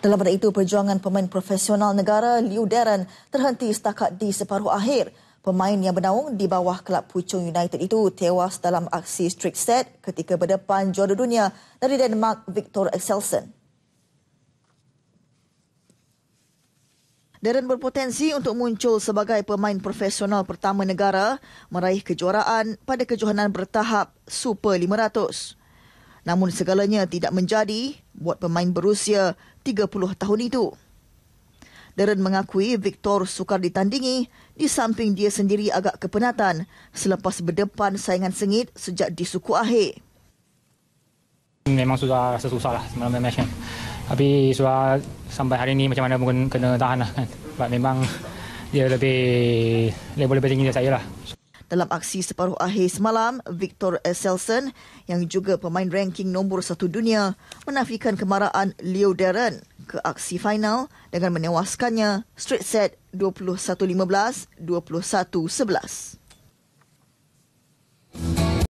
Dalam pada itu, perjuangan pemain profesional negara Liu Darren terhenti setakat di separuh akhir. Pemain yang bernaung di bawah Kelab Puchong United itu tewas dalam aksi strict set ketika berdepan juara dunia dari Denmark Victor Axelsen. Darren berpotensi untuk muncul sebagai pemain profesional pertama negara meraih kejuaraan pada kejohanan bertahap Super 500. Namun segalanya tidak menjadi buat pemain berusia 30 tahun itu. Darren mengakui Victor sukar ditandingi di samping dia sendiri agak kepenatan selepas berdepan saingan sengit sejak di suku akhir. Memang sudah rasa susah lah semalam match kan. Tapi sudah sampai hari ini macam mana mungkin kena tahan lah kan. Sebab memang dia lebih, lebih, lebih tinggi dari saya lah. Dalam aksi separuh akhir semalam, Victor Selsen yang juga pemain ranking nombor satu dunia menafikan kemarahan Leo Darren ke aksi final dengan menewaskannya straight set 21-15, 21-11.